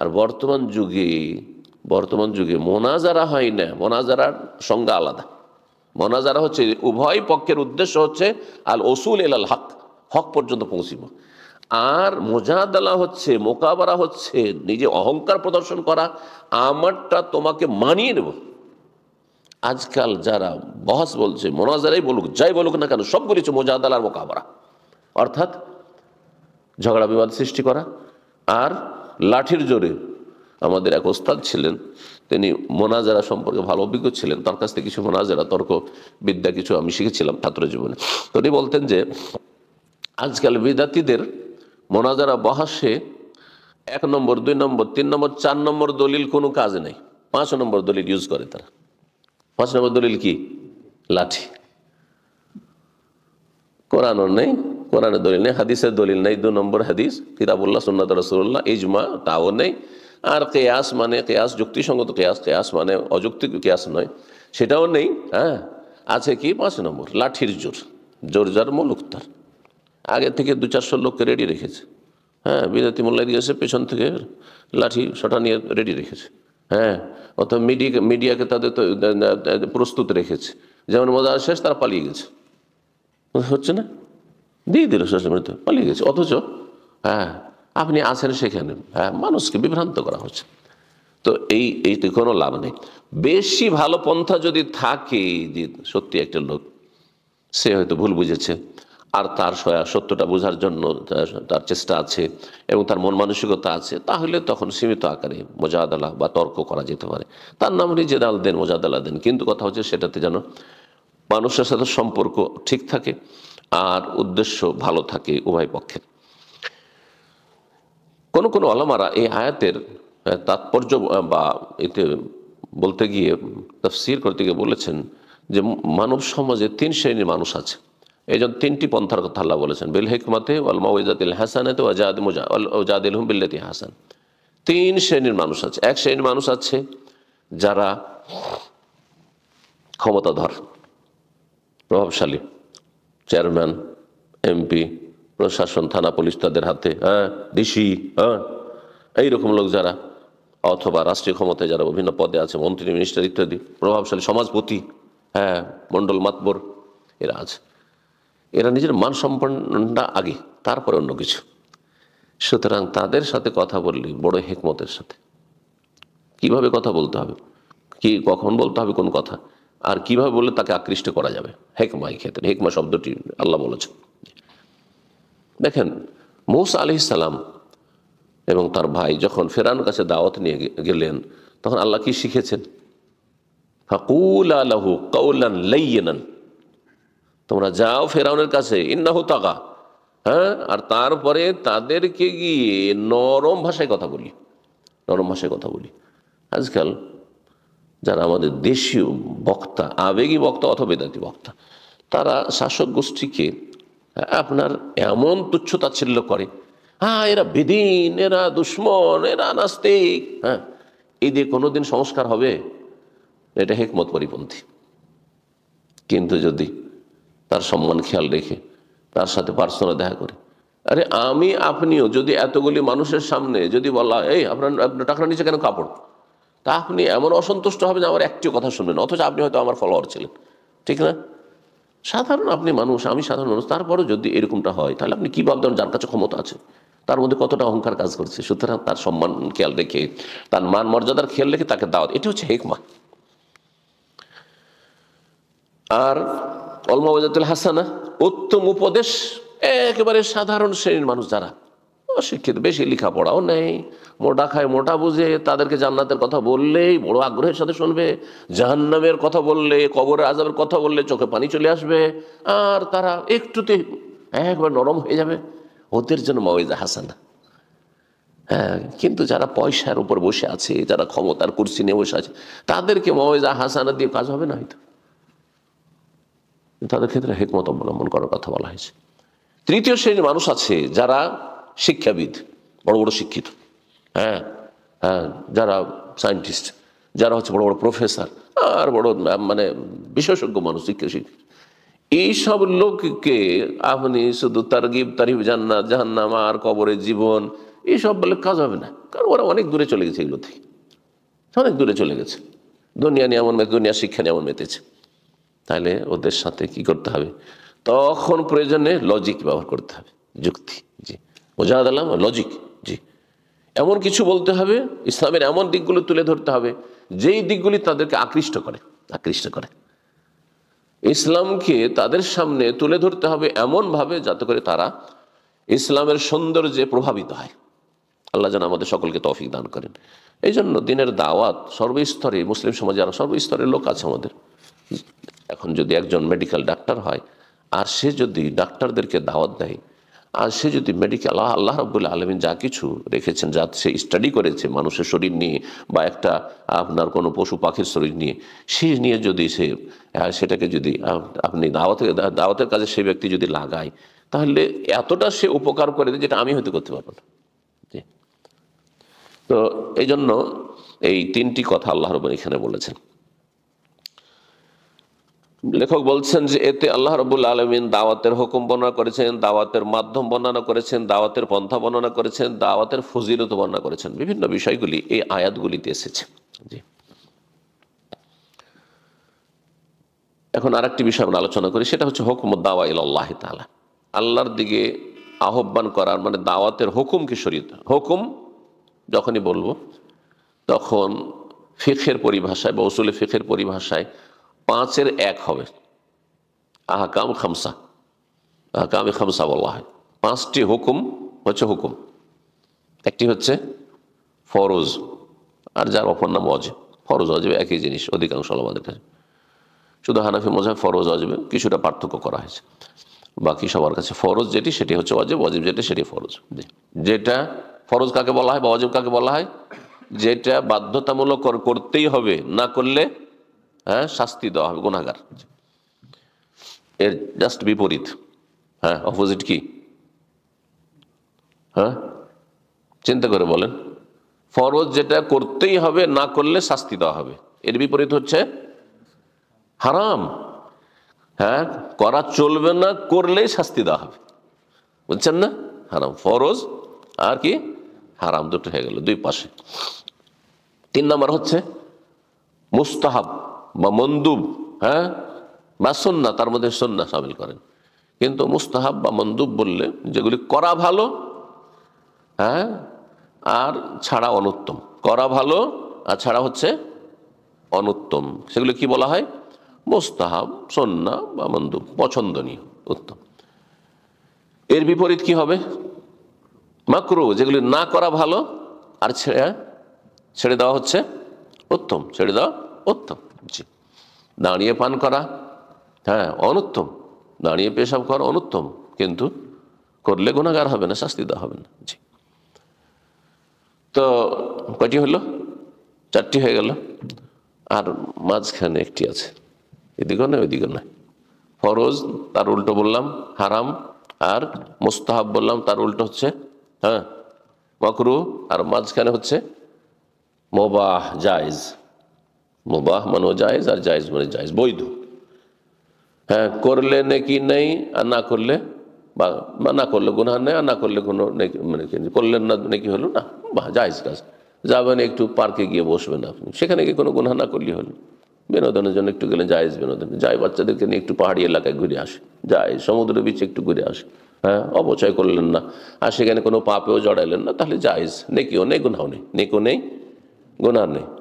আর বর্তমান যুগে বর্তমান যুগে মোনাজারা হয় না মোনাজারার সংজ্ঞা আলাদা মোনাজারা হচ্ছে উভয় পক্ষের উদ্দেশ্য হচ্ছে আল ওসুল এল আল হক হক পর্যন্ত পৌঁছিব আর মোজাদালা হচ্ছে মোকাবারা হচ্ছে নিজে অহংকার প্রদর্শন করা আমারটা তোমাকে মানিয়ে নেব আজকাল যারা বহাস বলছে মোনাজারাই বলুক যাই বলুক না কেন সব বলেছে মোজাদালার মোকাবারা অর্থাৎ ঝগড়া বিবাদ সৃষ্টি করা আর লাঠির জোরে আমাদের এক ওস্তাদ ছিলেন তিনি মোনাজারা সম্পর্কে ভালো অভিজ্ঞ ছিলেন তার কাছ থেকে কিছু মোনাজারা তর্ক বিদ্যা কিছু আমি শিখেছিলাম ছাত্র জীবনে তো উনি বলতেন যে আজকাল বিদ্যার্থীদের মোনাজারা বহাসে এক নম্বর দুই নম্বর তিন নম্বর চার নম্বর দলিল কোনো কাজ নেই পাঁচ নম্বর দলিল ইউজ করে তারা পাঁচ নম্বর দলিল কি লাঠি কোরআন নেই কোরআনের দলিল নেই হাদিসের দলিল নেই দু নম্বর হাদিস কিতাবুল্লাহ সুন্নাত রসুল্লাহ ইজমা তাও নেই আর কেয়াস মানে কেয়াস যুক্তিসঙ্গত কেয়াস কেয়াস মানে অযৌক্তিক কেয়াস নয় সেটাও নেই হ্যাঁ আছে কি পাঁচ নম্বর লাঠির জোর জোর যার মুলুক তার আগে থেকে দু চারশো লোককে রেডি রেখেছে হ্যাঁ বিদ্যাতি মোল্লাই দিয়েছে পেছন থেকে লাঠি সটা নিয়ে রেডি রেখেছে হ্যাঁ অথবা মিডিয়া মিডিয়াকে তাদের তো প্রস্তুত রেখেছে যেমন মজা শেষ তারা পালিয়ে গেছে হচ্ছে না দিয়ে দিল শেষে মৃত্যু পালিয়ে গেছে অথচ হ্যাঁ আপনি আছেন সেখানে হ্যাঁ মানুষকে বিভ্রান্ত করা হচ্ছে তো এই এইটি কোনো লাভ নেই বেশি ভালো পন্থা যদি থাকে যে সত্যি একটা লোক সে হয়তো ভুল বুঝেছে আর তার সত্যটা বোঝার জন্য তার চেষ্টা আছে এবং তার মন মানসিকতা আছে তাহলে তখন সীমিত আকারে মোজাদালা বা তর্ক করা যেতে পারে তার নাম হলে জেদাল দেন মোজাদালা দেন কিন্তু কথা হচ্ছে সেটাতে যেন মানুষের সাথে সম্পর্ক ঠিক থাকে আর উদ্দেশ্য ভালো থাকে উভয় পক্ষের কোন কোনো আলমারা এই আয়াতের তাৎপর্য বা এতে বলতে গিয়ে তফসির করতে গিয়ে বলেছেন যে মানব সমাজে তিন শ্রেণীর মানুষ আছে এই জন্য তিনটি পন্থার কথা আল্লাহ বলেছেন বিল হেকমাতে আলমা ওজাদিল হাসানেতে ওজাদ মোজা ওজাদিল হুম বিল্লাতি হাসান তিন শ্রেণীর মানুষ আছে এক শ্রেণীর মানুষ আছে যারা ক্ষমতাধর প্রভাবশালী চেয়ারম্যান এমপি প্রশাসন থানা পুলিশ তাদের হাতে হ্যাঁ ডিসি হ্যাঁ এইরকম লোক যারা অথবা রাষ্ট্রীয় ক্ষমতায় যারা বিভিন্ন পদে আছে মন্ত্রী মিনিস্টার ইত্যাদি প্রভাবশালী সমাজপতি হ্যাঁ মণ্ডল মাতবর এরা আছে এরা নিজের মান সম্পন্নটা আগে তারপরে অন্য কিছু সুতরাং তাদের সাথে কথা বললি বড় হেকমতের সাথে কিভাবে কথা বলতে হবে কি কখন বলতে হবে কোন কথা আর কিভাবে বলে তাকে আকৃষ্ট করা যাবে হেকমা এই ক্ষেত্রে হেকমা শব্দটি আল্লাহ বলেছেন দেখেন মৌসা আলি সালাম এবং তার ভাই যখন ফেরানোর কাছে দাওয়াত নিয়ে গেলেন তখন আল্লাহ কি শিখেছেন হাকুল আলাহু কৌলান লাইয়েনান তোমরা যাও ফেরাউনের কাছে ইন্নাহু তাকা হ্যাঁ আর তারপরে তাদেরকে গিয়ে নরম ভাষায় কথা বলি নরম ভাষায় কথা বলি আজকাল যারা আমাদের দেশীয় বক্তা আবেগী বক্তা অথবা বেদাতি বক্তা তারা শাসক গোষ্ঠীকে হ্যাঁ, আপনার এমন তুচ্ছতাচ্ছিল্য করে হ্যাঁ এরা বেদিন এরা দুশ্মন এরা নাস্তিক হ্যাঁ এই দিয়ে কোনোদিন সংস্কার হবে এটা হেকমত পরিপন্থী কিন্তু যদি তার সম্মান খেয়াল রেখে তার সাথে পার্সোনাল দেখা করে আরে আমি আপনিও যদি এতগুলি মানুষের সামনে যদি বলা এই আপনার আপনার টাকার নিচে কেন কাপড় তা আপনি এমন অসন্তুষ্ট হবেন আমার একটিও কথা শুনবেন অথচ আপনি হয়তো আমার ফলোয়ার ছিলেন ঠিক না সাধারণ আপনি মানুষ আমি সাধারণ মানুষ তারপরও যদি এরকমটা হয় তাহলে আপনি কী ভাবতেন যার কাছে ক্ষমতা আছে তার মধ্যে কতটা অহংকার কাজ করছে সুতরাং তার সম্মান খেয়াল রেখে তার মান মর্যাদার খেয়াল রেখে তাকে দাওয়াত এটি হচ্ছে হেকমা আর অলমাওয়াজাতুল হাসানা উত্তম উপদেশ একেবারে সাধারণ শ্রেণীর মানুষ যারা অশিক্ষিত বেশি লেখাপড়াও নেই মোটা খায় মোটা বুঝে তাদেরকে জান্নাতের কথা বললেই বড় আগ্রহের সাথে শুনবে জাহান্নামের কথা বললে কবরের আজাবের কথা বললে চোখে পানি চলে আসবে আর তারা একটুতে একবার নরম হয়ে যাবে ওদের জন্য মওয়েজা হাসানা হ্যাঁ কিন্তু যারা পয়সার উপর বসে আছে যারা ক্ষমতার কুর্সি নিয়ে বসে আছে তাদেরকে মওয়েজা হাসানা দিয়ে কাজ হবে না হয়তো তাদের ক্ষেত্রে হেকমত অবলম্বন করার কথা বলা হয়েছে তৃতীয় শ্রেণীর মানুষ আছে যারা শিক্ষাবিদ বড় বড় শিক্ষিত হ্যাঁ হ্যাঁ যারা সায়েন্টিস্ট যারা হচ্ছে বড় বড় প্রফেসর আর বড় মানে বিশেষজ্ঞ মানুষ শিক্ষা এইসব লোককে আপনি শুধু গিব তারিফ জান্নাত জাহান্নাম আর কবরের জীবন এইসব বলে কাজ হবে না কারণ ওরা অনেক দূরে চলে গেছে এগুলো থেকে অনেক দূরে চলে গেছে দুনিয়া নিয়ে এমন দুনিয়া শিক্ষা নিয়ে এমন মেতেছে তাহলে ওদের সাথে কি করতে হবে তখন প্রয়োজনে লজিক ব্যবহার করতে হবে যুক্তি জি মোজাহাদ আল্লাহ লজিক জি এমন কিছু বলতে হবে ইসলামের এমন দিকগুলো তুলে ধরতে হবে যেই দিকগুলি তাদেরকে আকৃষ্ট করে আকৃষ্ট করে ইসলামকে তাদের সামনে তুলে ধরতে হবে এমনভাবে যাতে করে তারা ইসলামের সৌন্দর্যে প্রভাবিত হয় আল্লাহ যেন আমাদের সকলকে তৌফিক দান করেন এই জন্য দিনের দাওয়াত সর্বস্তরে মুসলিম সমাজে আরও সর্বস্তরের লোক আছে আমাদের এখন যদি একজন মেডিকেল ডাক্তার হয় আর সে যদি ডাক্তারদেরকে দাওয়াত দেয় আর সে যদি মেডিকেল আল্লাহ রব্বুল্লা আলমিন যা কিছু রেখেছেন যা সে স্টাডি করেছে মানুষের শরীর নিয়ে বা একটা আপনার কোনো পশু পাখির শরীর নিয়ে সে নিয়ে যদি সে সেটাকে যদি আপনি দাওয়াতের দাওয়াতের কাজে সে ব্যক্তি যদি লাগায় তাহলে এতটা সে উপকার করে দেয় যেটা আমি হয়তো করতে পারবো না তো এই জন্য এই তিনটি কথা আল্লাহ রবন এখানে বলেছেন লেখক বলছেন যে এতে আল্লাহ রবুল আলমিন দাওয়াতের হুকুম বর্ণনা করেছেন দাওয়াতের মাধ্যম বর্ণনা করেছেন দাওয়াতের পন্থা বর্ণনা করেছেন দাওয়াতের ফজিলত বর্ণনা করেছেন বিভিন্ন বিষয়গুলি এই আয়াতগুলিতে এসেছে জি এখন আর একটি বিষয় আমরা আলোচনা করি সেটা হচ্ছে হুকুম দাওয়া ইল্লাহ তালা আল্লাহর দিকে আহ্বান করার মানে দাওয়াতের কি শরীর হুকুম যখনই বলবো তখন ফিখের পরিভাষায় বা উসুলে ফিখের পরিভাষায় পাঁচের এক হবে আহকাম খামসা আহকাম খামসা বলা হয় পাঁচটি হুকুম হচ্ছে হুকুম একটি হচ্ছে ফরজ আর যার অপর নাম অজ ফরজ অজবে একই জিনিস অধিকাংশ আমাদের কাছে শুধু হানাফি মজাহ ফরজ অজবে কিছুটা পার্থক্য করা হয়েছে বাকি সবার কাছে ফরজ যেটি সেটি হচ্ছে অজেব অজিব যেটি সেটি ফরজ যেটা ফরজ কাকে বলা হয় বা অজেব কাকে বলা হয় যেটা বাধ্যতামূলক করতেই হবে না করলে হ্যাঁ শাস্তি দেওয়া হবে গুণাগার এর জাস্ট বিপরীত হ্যাঁ অপোজিট কি হ্যাঁ চিন্তা করে বলেন ফরজ যেটা করতেই হবে না করলে শাস্তি দেওয়া হবে এর বিপরীত হচ্ছে হারাম হ্যাঁ করা চলবে না করলেই শাস্তি দেওয়া হবে বুঝছেন না হারাম ফরজ আর কি হারাম দুটো হয়ে গেল দুই পাশে তিন নম্বর হচ্ছে মুস্তাহাব বা মন্দুব হ্যাঁ বা সন্না তার মধ্যে সন্না সামিল করেন কিন্তু মুস্তাহাব বা মন্দুব বললে যেগুলি করা ভালো হ্যাঁ আর ছাড়া অনুত্তম করা ভালো আর ছাড়া হচ্ছে অনুত্তম সেগুলি কি বলা হয় মোস্তাহাব সন্না বা মন্দুব পছন্দনীয় উত্তম এর বিপরীত কি হবে মাকরু যেগুলি না করা ভালো আর ছেড়ে হ্যাঁ? ছেড়ে দেওয়া হচ্ছে উত্তম ছেড়ে দেওয়া উত্তম জি দাঁড়িয়ে পান করা হ্যাঁ অনুত্তম দাঁড়িয়ে পেশাব করা অনুত্তম কিন্তু করলে গুণাগার হবে না শাস্তি দেওয়া হবে না জি তো কয়টি হলো চারটি হয়ে গেল আর মাঝখানে একটি আছে এদিকে নয় ওইদিকে নয় ফরজ তার উল্টো বললাম হারাম আর মোস্তাহাব বললাম তার উল্টো হচ্ছে হ্যাঁ মকরু আর মাঝখানে হচ্ছে মোবাহ জায়জ মোবাহ ও জায়েজ আর জায়েজ মানে জায়েজ বৈধ হ্যাঁ করলে নাকি নেই আর না করলে বা না করলে গুনা নেই আর না করলে কোনো মানে করলেন না নাকি হলো না বা জায়েজ কাজ যাবেন একটু পার্কে গিয়ে বসবেন আপনি সেখানে গিয়ে কোনো গুনা না করলে হলো বিনোদনের জন্য একটু গেলেন জায়েজ বিনোদন যায় বাচ্চাদেরকে নিয়ে একটু পাহাড়ি এলাকায় ঘুরে আসে যায় সমুদ্র বিচে একটু ঘুরে আসে হ্যাঁ অপচয় করলেন না আর সেখানে কোনো পাপেও জড়াইলেন না তাহলে জায়েজ নেকিও নেই গুনাও নেই নেকও নেই গুনা নেই